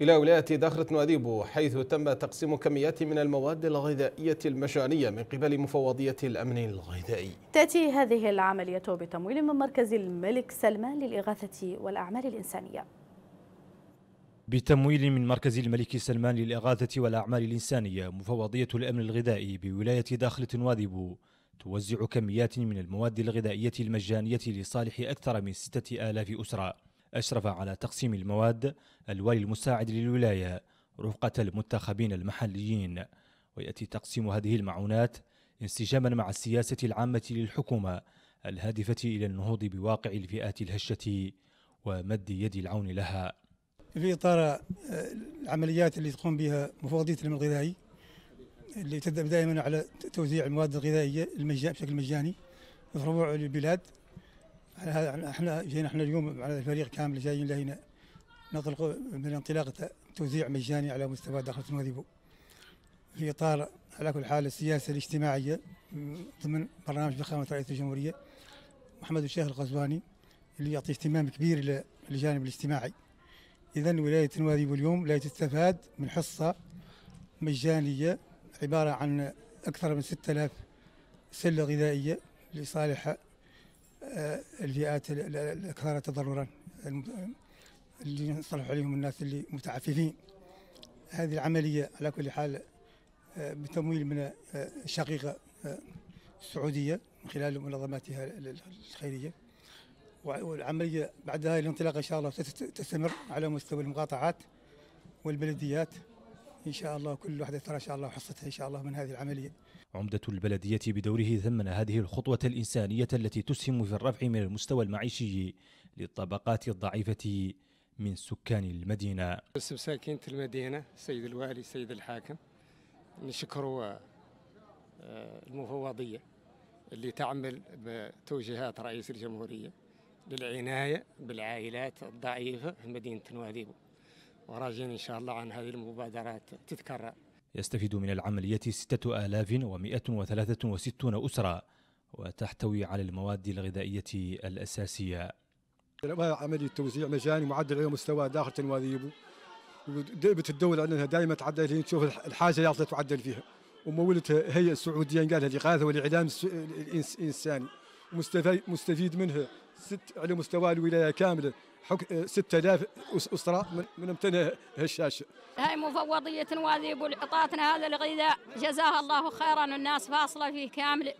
إلى ولاية دخرة نواديبو حيث تم تقسيم كميات من المواد الغذائية المجانية من قبل مفوضية الأمن الغذائي تأتي هذه العملية بتمويل من مركز الملك سلمان للإغاثة والأعمال الإنسانية بتمويل من مركز الملك سلمان للإغاثة والأعمال الإنسانية مفوضية الأمن الغذائي بولاية داخلة نواذب توزع كميات من المواد الغذائية المجانية لصالح أكثر من ستة آلاف أسرة أشرف على تقسيم المواد الوالي المساعد للولاية رفقة المنتخبين المحليين ويأتي تقسيم هذه المعونات انسجاما مع السياسة العامة للحكومة الهادفة إلى النهوض بواقع الفئات الهشة ومد يد العون لها في إطار آه، العمليات اللي تقوم بها مفوضية الأمن الغذائي اللي تبدأ دائما على توزيع المواد الغذائية المجان بشكل مجاني في ربوع البلاد احنا جينا احنا اليوم على الفريق كامل جايين لهنا نطلق من انطلاق توزيع مجاني على مستوى داخل سنوذيبو في اطار على كل حال السياسه الاجتماعيه ضمن برنامج فخامه رئيس الجمهوريه محمد الشيخ القزواني اللي يعطي اهتمام كبير للجانب الاجتماعي اذا ولايه نواذيب اليوم لا تستفاد من حصه مجانيه عباره عن اكثر من 6000 سله غذائيه لصالح الفئات الاكثر تضررا اللي نصلح عليهم الناس اللي متعففين هذه العمليه على كل حال آه، بتمويل من الشقيقه آه، السعوديه آه، من خلال منظماتها الخيريه والعمليه بعدها الانطلاقه ان شاء الله ستستمر على مستوى المقاطعات والبلديات إن شاء الله كل واحدة ترى إن شاء الله حصتها إن شاء الله من هذه العملية عمدة البلدية بدوره ثمن هذه الخطوة الإنسانية التي تسهم في الرفع من المستوى المعيشي للطبقات الضعيفة من سكان المدينة سكينة المدينة سيد الوالي سيد الحاكم نشكر آه، المفوضية اللي تعمل بتوجيهات رئيس الجمهورية للعناية بالعائلات الضعيفة في مدينة نواديبو وراجين إن شاء الله عن هذه المبادرات تتكرر يستفيد من العملية 6163 أسرة وتحتوي على المواد الغذائية الأساسية عملية توزيع مجاني معدل على مستوى داخل تنواذيبه دائبة الدولة أنها دائما تعدل تشوف الحاجة يعطي تعدل فيها ومولتها هي السعودية قالها الإغاثة والإعلام الإنساني مستفيد منه ست على مستوى الولايه كامله حك... 6000 آه، اسره من, من امتنى هالشاشه. هاي مفوضيه يقول عطاتنا هذا الغذاء جزاها الله خيرا الناس فاصله فيه كامل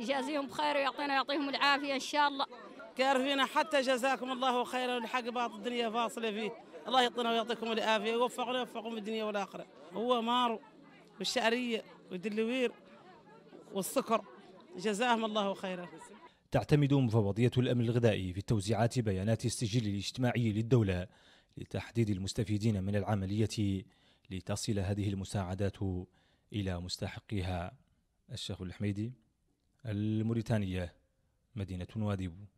يجازيهم بخير ويعطينا يعطيهم العافيه ان شاء الله. كارفينا حتى جزاكم الله خيرا الحق باط الدنيا فاصله فيه الله يعطينا ويعطيكم العافيه ووفقنا ووفقهم في الدنيا والاخره هو مارو والشعريه والدلوير والسكر جزاهم الله خيرا تعتمد مفوضية الأمن الغذائي في توزيعات بيانات السجل الاجتماعي للدولة لتحديد المستفيدين من العملية لتصل هذه المساعدات إلى مستحقيها الشيخ الحميدي الموريتانية مدينة واديبو